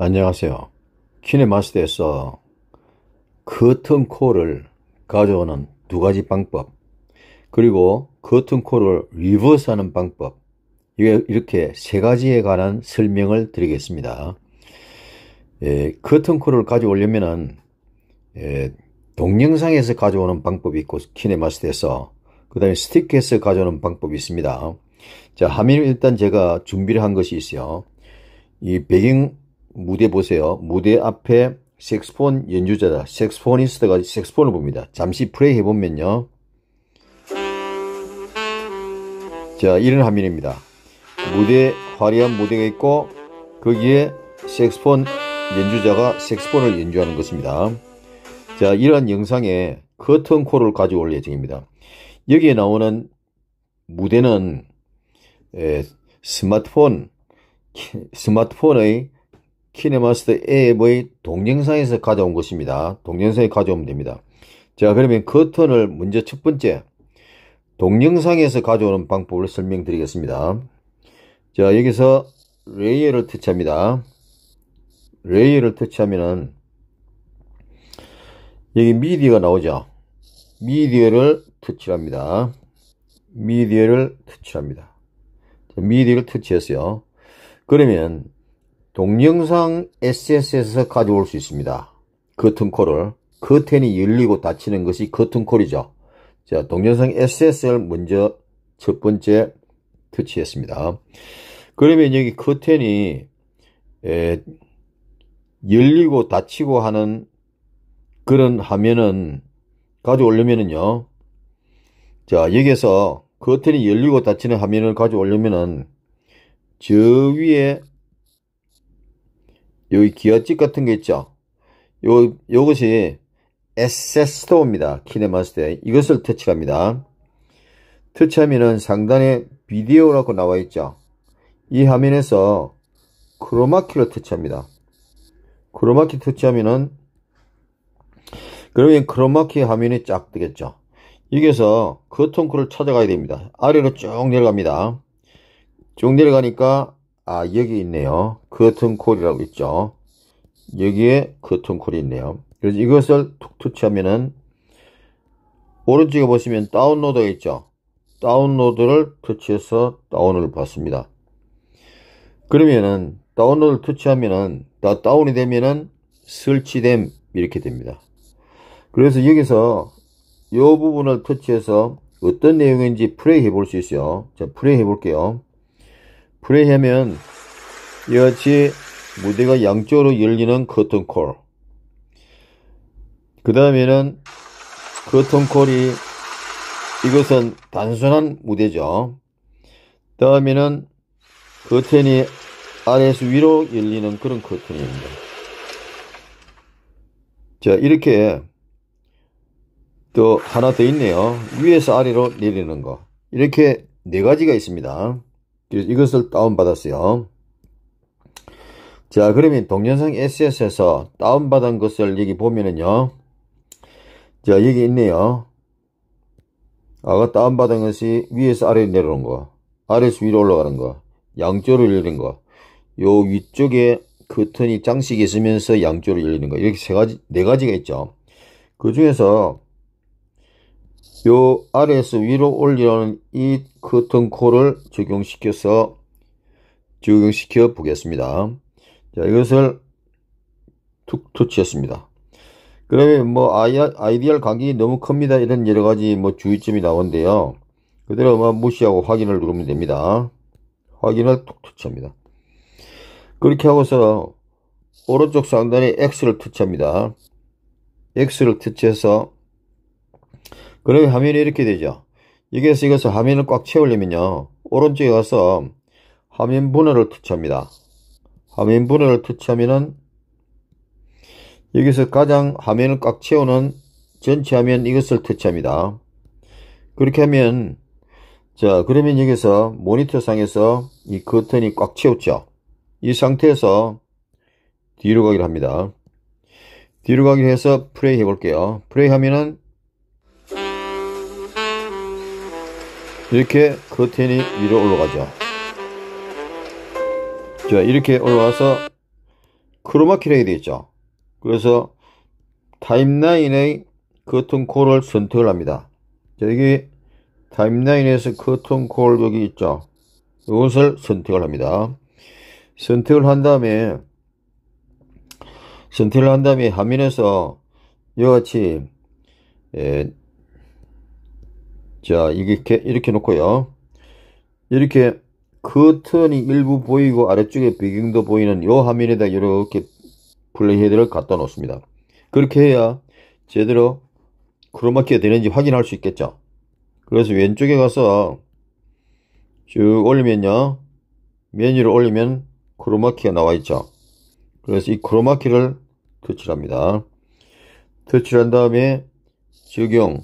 안녕하세요. 키네마스터에서 커튼콜을 가져오는 두 가지 방법 그리고 커튼콜을 리버스하는 방법 이렇게 세 가지에 관한 설명을 드리겠습니다. 예, 커튼콜을 가져오려면은 예, 동영상에서 가져오는 방법이 있고 키네마스터에서 그 다음에 스티커에서 가져오는 방법이 있습니다. 자화면 일단 제가 준비를 한 것이 있어요. 이 배경 무대 보세요. 무대 앞에 색스폰 연주자다. 색스포니스트가 색스폰을 봅니다. 잠시 플레이 해보면요. 자, 이런 화면입니다. 무대, 화려한 무대가 있고, 거기에 색스폰 연주자가 색스폰을 연주하는 것입니다. 자, 이러한 영상에 커튼 콜을 가져올 예정입니다. 여기에 나오는 무대는 에, 스마트폰, 스마트폰의 키네마스터 앱의 동영상에서 가져온 것입니다. 동영상에 가져오면 됩니다. 자 그러면 커튼을 그 먼저 첫 번째 동영상에서 가져오는 방법을 설명드리겠습니다. 자 여기서 레이어를 터치합니다. 레이어를 터치하면은 여기 미디어가 나오죠. 미디어를 터치합니다. 미디어를 터치합니다. 미디어를 터치했어요. 그러면 동영상 SS에서 가져올 수 있습니다. 커튼콜을 그 커튼이 그 열리고 닫히는 것이 커튼콜이죠. 그 자, 동영상 SS를 먼저 첫 번째 터치했습니다. 그러면 여기 커튼이 에, 열리고 닫히고 하는 그런 화면은 가져오려면은요. 자, 여기에서 커튼이 열리고 닫히는 화면을 가져오려면은 저 위에 여기 기어집 같은 게 있죠. 요, 요것이 s s 스토어입니다 키네마스터에. 이것을 터치합니다. 터치하면은 상단에 비디오라고 나와 있죠. 이 화면에서 크로마키를 터치합니다. 크로마키 터치하면은 그러면 크로마키 화면이 쫙 뜨겠죠. 여기에서 그 통크를 찾아가야 됩니다. 아래로 쭉 내려갑니다. 쭉 내려가니까 아 여기 있네요. 커튼콜이라고 있죠. 여기에 커튼콜이 있네요. 그래서 이것을 툭 터치하면은 오른쪽에 보시면 다운로드 가 있죠. 다운로드를 터치해서 다운을 받습니다. 그러면은 다운로드를 터치하면은 다 다운이 되면은 설치됨 이렇게 됩니다. 그래서 여기서 이 부분을 터치해서 어떤 내용인지 플레이 해볼 수 있어요. 자, 플레이 해볼게요. 프레헤면 이와 같이 무대가 양쪽으로 열리는 커튼콜 그 다음에는 커튼콜이 이것은 단순한 무대죠 다음에는 커튼이 아래에서 위로 열리는 그런 커튼입니다 자 이렇게 또 하나 더 있네요 위에서 아래로 내리는 거 이렇게 네 가지가 있습니다 이것을 다운받았어요. 자, 그러면 동영상 SS에서 다운받은 것을 여기 보면은요. 자, 여기 있네요. 아가 그 다운받은 것이 위에서 아래로 내려오 거, 아래에서 위로 올라가는 거, 양쪽으 열리는 거, 요 위쪽에 커튼이 장식이 있으면서 양쪽으 열리는 거, 이렇게 세 가지, 네 가지가 있죠. 그 중에서 요 아래에서 위로 올리라는 이 커튼콜을 적용시켜서 적용시켜 보겠습니다. 자, 이것을 툭 터치했습니다. 그러면 뭐 아이디얼 간격이 너무 큽니다. 이런 여러 가지 뭐 주의점이 나오는데요. 그대로만 뭐 무시하고 확인을 누르면 됩니다. 확인을 툭 터치합니다. 그렇게 하고서 오른쪽 상단에 X를 터치합니다. X를 터치해서 그러게 화면이 이렇게 되죠. 여기에서 이것을 화면을 꽉 채우려면요. 오른쪽에 가서 화면 번호를 터치합니다. 화면 번호를 터치하면은 여기서 가장 화면을 꽉 채우는 전체 화면 이것을 터치합니다. 그렇게 하면 자 그러면 여기서 모니터 상에서 이 커튼이 꽉 채웠죠. 이 상태에서 뒤로 가기를 합니다. 뒤로 가기를 해서 플레이 해볼게요. 플레이 하면은 이렇게 커튼이 위로 올라가죠 자 이렇게 올라와서 크로마키라고 되어 있죠 그래서 타임라인의 커튼 콜을 선택을 합니다 자 여기 타임라인에서 커튼 콜 여기 있죠 이것을 선택을 합니다 선택을 한 다음에 선택을 한 다음에 화면에서 이와 같이 예, 자 이렇게 이렇게 놓고요 이렇게 커튼이 그 일부 보이고 아래쪽에 배경도 보이는 요 화면에다 이렇게 플레이헤드를 갖다 놓습니다 그렇게 해야 제대로 크로마키가 되는지 확인할 수 있겠죠 그래서 왼쪽에 가서 쭉 올리면요 메뉴를 올리면 크로마키가 나와 있죠 그래서 이 크로마키를 터치합니다 터치를 한 다음에 적용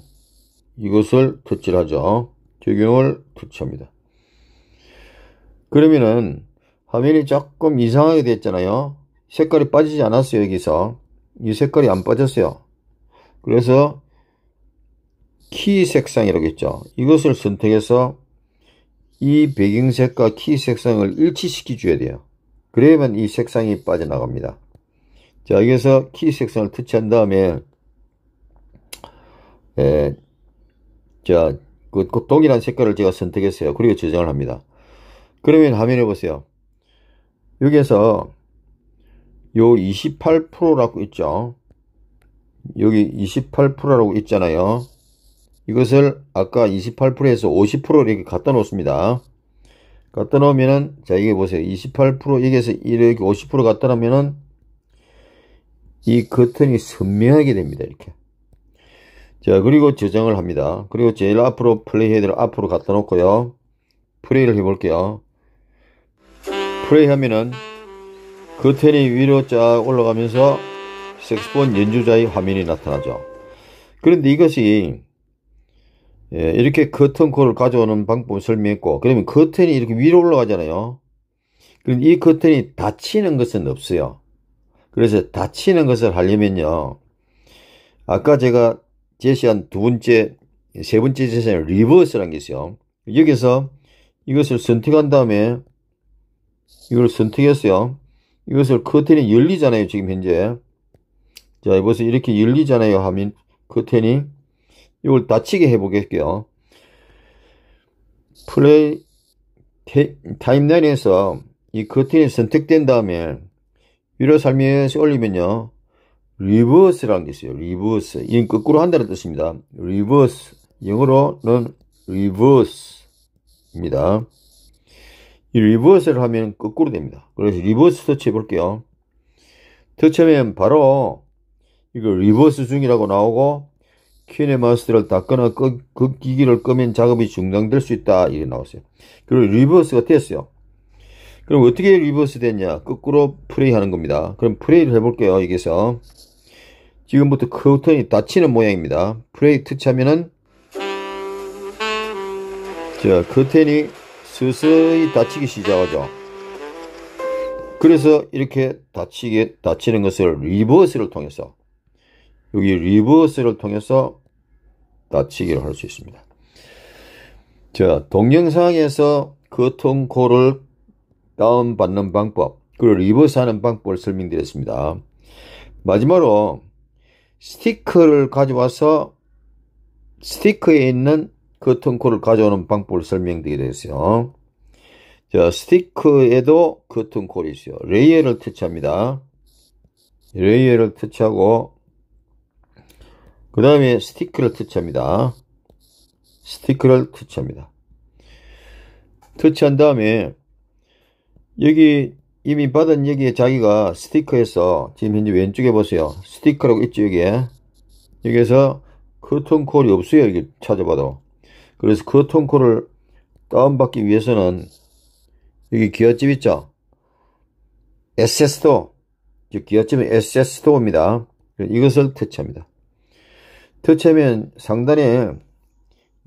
이것을 터치하죠적용을터치합니다 그러면은 화면이 조금 이상하게 됐잖아요. 색깔이 빠지지 않았어요. 여기서 이 색깔이 안 빠졌어요. 그래서 키 색상이라고 했죠. 이것을 선택해서 이 배경색과 키 색상을 일치시켜 줘야 돼요. 그래야만 이 색상이 빠져나갑니다. 자, 여기서 키 색상을 터치한 다음에 에, 예, 자, 그, 그 동일한 색깔을 제가 선택했어요. 그리고 저장을 합니다. 그러면 화면을 보세요. 여기에서 요 28%라고 있죠. 여기 28%라고 있잖아요. 이것을 아까 28%에서 50% 이렇게 갖다 놓습니다. 갖다 놓으면은 자 이게 보세요. 28% 여기에서 이렇게 50% 갖다 놓으면은 이 커튼이 선명하게 됩니다. 이렇게. 자 그리고 저장을 합니다 그리고 제일 앞으로 플레이헤드를 앞으로 갖다 놓고요 플레이를 해 볼게요 플레이 하면은 커튼이 그 위로 쫙 올라가면서 색스폰 연주자의 화면이 나타나죠 그런데 이것이 예, 이렇게 커튼 콜을 가져오는 방법을 설명했고 그러면 커튼이 이렇게 위로 올라가잖아요 그럼 이 커튼이 닫히는 것은 없어요 그래서 닫히는 것을 하려면요 아까 제가 제시한 두 번째, 세 번째 제시한 리버스라는 게 있어요. 여기서 이것을 선택한 다음에 이걸 선택했어요. 이것을 커튼이 열리잖아요. 지금 현재. 자, 벌써 이렇게 열리잖아요. 하면 커튼이 이걸 닫히게 해보겠고요. 플레이 타임라인에서 이 커튼이 선택된 다음에 위로 살에서 올리면요. 리버스라는 게 있어요. 리버스. 이건 거꾸로 한다는 뜻입니다. 리버스. 영어로는 리버스입니다. 이 리버스를 하면 거꾸로 됩니다. 그래서 리버스 터치 해볼게요. 터치하면 바로 이거 리버스 중이라고 나오고 키네마우스를 닫거나 끄, 그 기기를 끄면 작업이 중단될 수 있다 이게 나왔어요. 그리고 리버스가 됐어요. 그럼 어떻게 리버스 됐냐? 거꾸로 플레이 하는 겁니다. 그럼 플레이를 해볼게요. 여기서 지금부터 커튼이 그 닫히는 모양입니다. 브레이트 차면은 자 커튼이 서서히 닫히기 시작하죠. 그래서 이렇게 닫히게 닫히는 것을 리버스를 통해서 여기 리버스를 통해서 닫히기를 할 수 있습니다. 자 동영상에서 커튼콜을 그 다운받는 방법 그리고 리버스하는 방법을 설명드렸습니다. 마지막으로 스티커를 가져와서 스티커에 있는 그 턴코를 가져오는 방법을 설명드리겠어요. 자, 스티커에도 그 턴콜이 있어요. 레이어를 터치합니다. 레이어를 터치하고 그 다음에 스티커를 터치합니다. 스티커를 터치합니다. 터치한 다음에 여기 이미 받은 여기에 자기가 스티커에서 지금 현재 왼쪽에 보세요. 스티커라고 있죠 여기에. 여기에서 커튼콜이 없어요. 이게 찾아봐도. 그래서 커튼콜을 다운받기 위해서는 여기 기어집 있죠. SS도 기어집은 SS도입니다. 이것을 터치합니다. 터치하면 상단에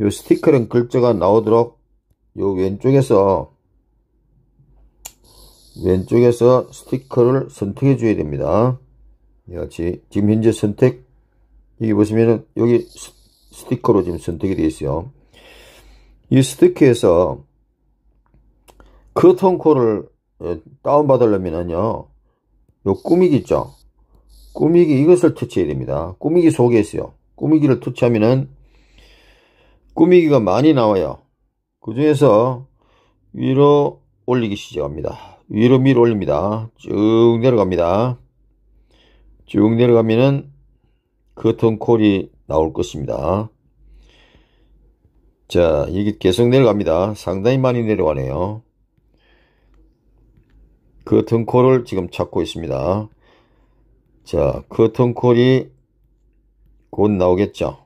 요 스티커랑 글자가 나오도록 이 왼쪽에서 왼쪽에서 스티커를 선택해 줘야 됩니다. 여기 지금 현재 선택 여기 보시면은 여기 스티커로 지금 선택이 되어 있어요. 이 스티커에서 커튼콜을 어, 다운받으려면요. 은요 꾸미기 있죠? 꾸미기 이것을 터치해야 됩니다. 꾸미기 속에 있어요. 꾸미기를 터치하면은 꾸미기가 많이 나와요. 그 중에서 위로 올리기 시작합니다. 위로 밀어 올립니다. 쭉 내려갑니다. 쭉 내려가면은 커튼콜이 나올 것입니다. 자, 이게 계속 내려갑니다. 상당히 많이 내려가네요. 커튼콜을 지금 찾고 있습니다. 자, 커튼콜이 곧 나오겠죠.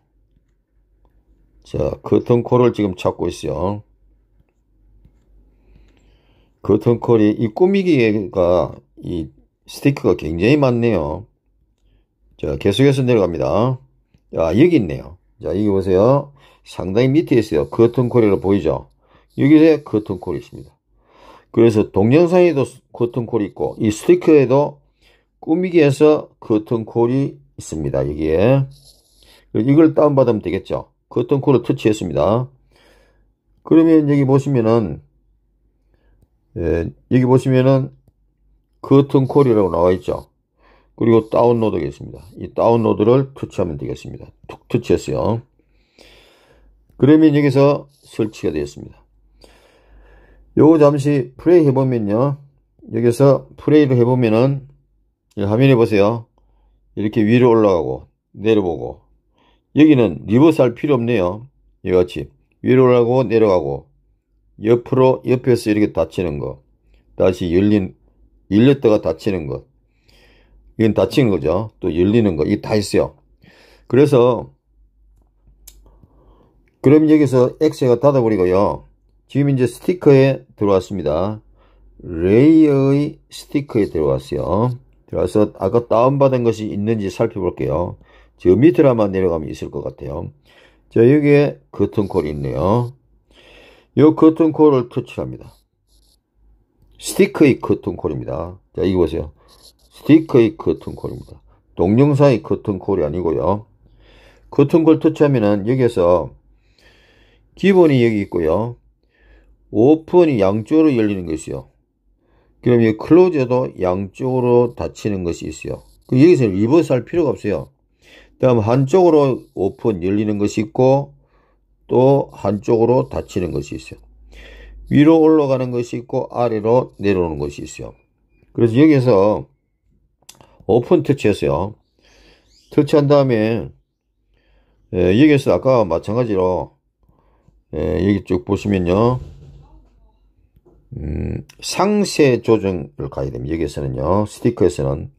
자, 커튼콜을 지금 찾고 있어요. 그덩커이이 꾸미기가 이 스티커가 굉장히 많네요 자 계속해서 내려갑니다 자 아, 여기 있네요 자 여기 보세요 상당히 밑에 있어요 그 커튼콜이라 보이죠 여기에 그 커튼콜이 있습니다 그래서 동영상에도 그 커튼콜이 있고 이 스티커에도 꾸미기에서 커튼콜이 있습니다 여기에 이걸 다운받으면 되겠죠 커튼콜을 터치했습니다 그러면 여기 보시면은 예, 여기 보시면은 커튼 콜이라고 나와 있죠. 그리고 다운로드가 있습니다. 이 다운로드를 터치하면 되겠습니다. 툭 터치했어요. 그러면 여기서 설치가 되었습니다. 요거 잠시 플레이 해보면요. 여기서 플레이를 해보면은 화면에 보세요. 이렇게 위로 올라가고 내려보고 여기는 리버스 할 필요 없네요. 이같이 위로 올라가고 내려가고 옆으로 옆에서 이렇게 닫히는 거 다시 열린 열렸다가 닫히는 것 이건 닫히는 거죠 또 열리는 거 이게 다 있어요 그래서 그럼 여기서 엑셀가 닫아버리고요 지금 이제 스티커에 들어왔습니다 레이어의 스티커에 들어왔어요 들어와서 아까 다운받은 것이 있는지 살펴볼게요 저 밑으로만 내려가면 있을 것 같아요 자 여기에 커튼콜이 있네요 이 커튼 콜을 터치합니다. 스티커의 커튼 콜입니다. 자, 이거 보세요. 스티커의 커튼 콜입니다. 동영상의 커튼 콜이 아니고요. 커튼 콜 터치하면은 여기에서 기본이 여기 있고요. 오픈이 양쪽으로 열리는 것이 요 그럼 이 클로저도 양쪽으로 닫히는 것이 있어요. 여기서 리버스 할 필요가 없어요. 다음 한쪽으로 오픈 열리는 것이 있고 또 한쪽으로 닫히는 것이 있어요. 위로 올라가는 것이 있고 아래로 내려오는 것이 있어요. 그래서 여기에서 오픈 터치했어요. 터치한 다음에 예, 여기서 에 아까 마찬가지로 예, 여기 쭉 보시면요. 음, 상세 조정을 가야 됩니다. 여기에서는요. 스티커에서는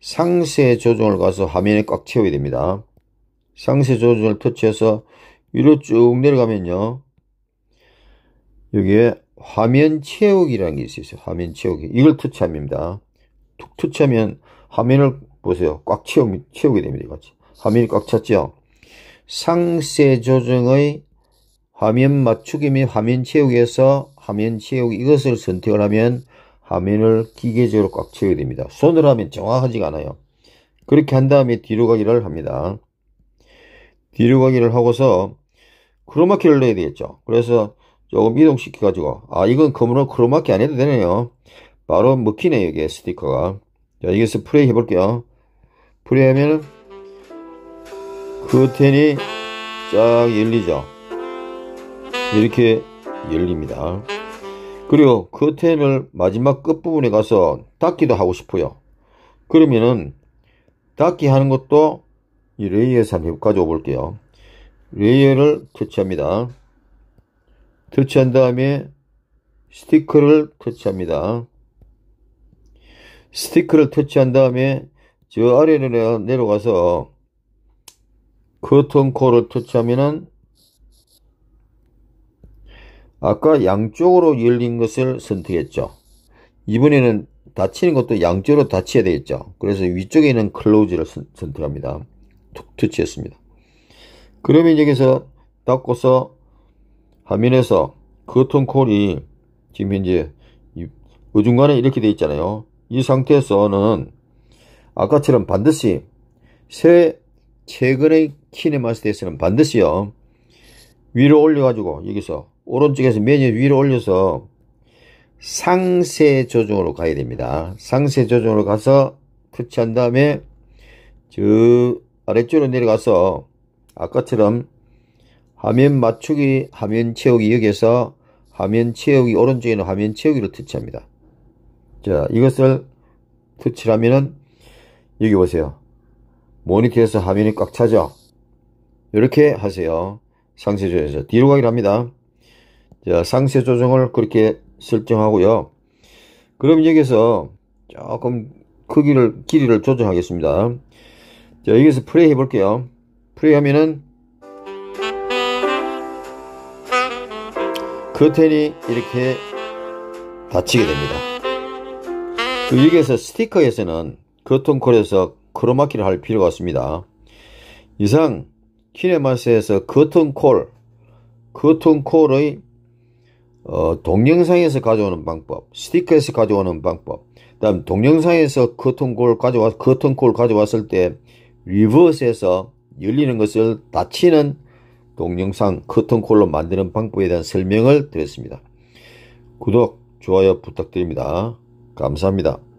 상세 조정을 가서 화면에 꽉 채워야 됩니다. 상세 조정을 터치해서 위로 쭉 내려가면요. 여기에 화면 채우기라는 게 있어요. 화면 채우기. 이걸 터치합니다. 툭 터치하면 화면을 보세요. 꽉 채우, 채우게 됩니다. 같이. 화면이 꽉 찼죠? 상세 조정의 화면 맞추기 및 화면 채우기에서 화면 채우기 이것을 선택을 하면 화면을 기계적으로 꽉 채우게 됩니다. 손으로 하면 정확하지가 않아요. 그렇게 한 다음에 뒤로 가기를 합니다. 뒤로 가기를 하고서 크로마키를 넣어야 되겠죠. 그래서 조금 이동시켜가지고 아 이건 검은로 크로마키 안 해도 되네요. 바로 먹히네 여기 스티커가. 자 여기서 프레이 해볼게요. 프레이하면 커튼이 쫙 열리죠. 이렇게 열립니다. 그리고 커튼을 마지막 끝부분에 가서 닫기도 하고 싶어요. 그러면은 닫기 하는 것도 이 레이에서 한 가져와 볼게요. 레이어를 터치합니다. 터치한 다음에 스티커를 터치합니다. 스티커를 터치한 다음에 저 아래로 내려가서 커튼 코를 터치하면은 아까 양쪽으로 열린 것을 선택했죠. 이번에는 닫히는 것도 양쪽으로 닫혀야 되겠죠. 그래서 위쪽에 있는 클로즈를 선택합니다. 툭 터치했습니다. 그러면 여기서 닦고서 화면에서 커튼콜이 그 지금 현재 어중간에 이렇게 되어 있잖아요. 이 상태에서는 아까처럼 반드시 새 최근의 키네마스터에서는 반드시요. 위로 올려가지고 여기서 오른쪽에서 메뉴 위로 올려서 상세 조정으로 가야 됩니다. 상세 조정으로 가서 터치한 다음에 저 아래쪽으로 내려가서 아까처럼 화면 맞추기, 화면 채우기 여기에서 화면 채우기 오른쪽에 는 화면 채우기로 터치합니다. 자 이것을 터치를 하면은 여기 보세요. 모니터에서 화면이 꽉 차죠. 이렇게 하세요. 상세 조정에서 뒤로 가기를 합니다. 자 상세 조정을 그렇게 설정하고요. 그럼 여기서 조금 크기를 길이를 조정하겠습니다. 자 여기서 플레이 해볼게요. 프레이하면은 그 텐이 이렇게 닫히게 됩니다. 그 여기에서 스티커에서는 거톤콜에서 크로마키를 할 필요가 없습니다. 이상 키네마스에서 거톤콜, 거톤콜의 어, 동영상에서 가져오는 방법, 스티커에서 가져오는 방법, 그 다음 동영상에서 커튼콜 가져와 커튼콜 가져왔을 때 리버스에서 열리는 것을 닫히는 동영상 커튼콜로 만드는 방법에 대한 설명을 드렸습니다. 구독, 좋아요 부탁드립니다. 감사합니다.